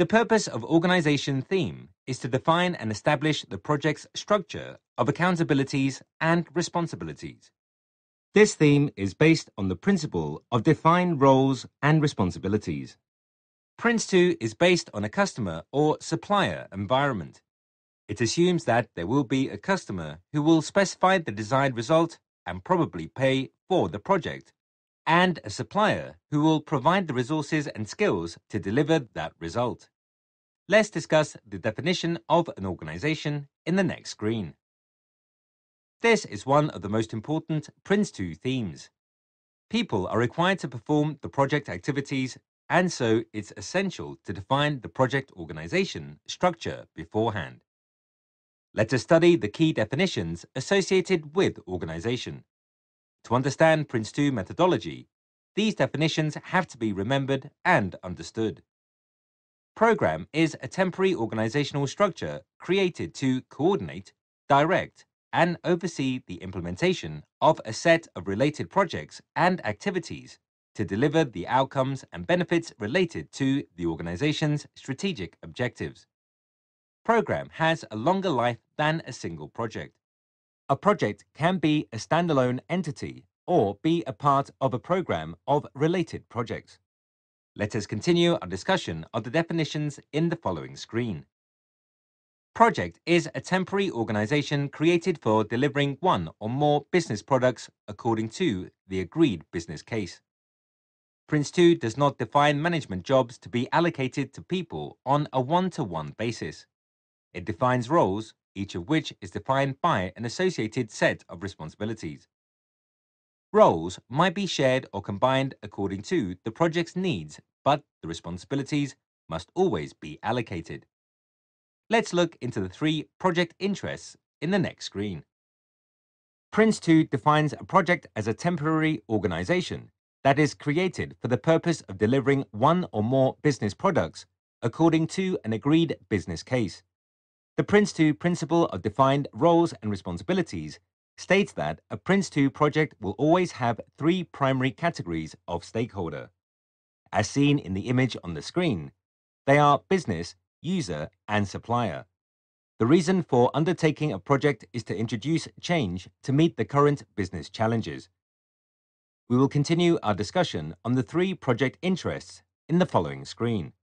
The purpose of organization theme is to define and establish the project's structure of accountabilities and responsibilities. This theme is based on the principle of defined roles and responsibilities. Prince 2 is based on a customer or supplier environment. It assumes that there will be a customer who will specify the desired result and probably pay for the project and a supplier who will provide the resources and skills to deliver that result. Let's discuss the definition of an organization in the next screen. This is one of the most important Prince2 themes. People are required to perform the project activities and so it's essential to define the project organization structure beforehand. Let us study the key definitions associated with organization. To understand PRINCE2 methodology, these definitions have to be remembered and understood. Program is a temporary organizational structure created to coordinate, direct, and oversee the implementation of a set of related projects and activities to deliver the outcomes and benefits related to the organization's strategic objectives. Program has a longer life than a single project. A project can be a standalone entity or be a part of a program of related projects. Let us continue our discussion of the definitions in the following screen. Project is a temporary organization created for delivering one or more business products according to the agreed business case. Prince2 does not define management jobs to be allocated to people on a one-to-one -one basis. It defines roles each of which is defined by an associated set of responsibilities. Roles might be shared or combined according to the project's needs, but the responsibilities must always be allocated. Let's look into the three project interests in the next screen. PRINCE2 defines a project as a temporary organization that is created for the purpose of delivering one or more business products according to an agreed business case. The Prince 2 principle of defined roles and responsibilities states that a Prince 2 project will always have three primary categories of stakeholder. As seen in the image on the screen, they are business, user, and supplier. The reason for undertaking a project is to introduce change to meet the current business challenges. We will continue our discussion on the three project interests in the following screen.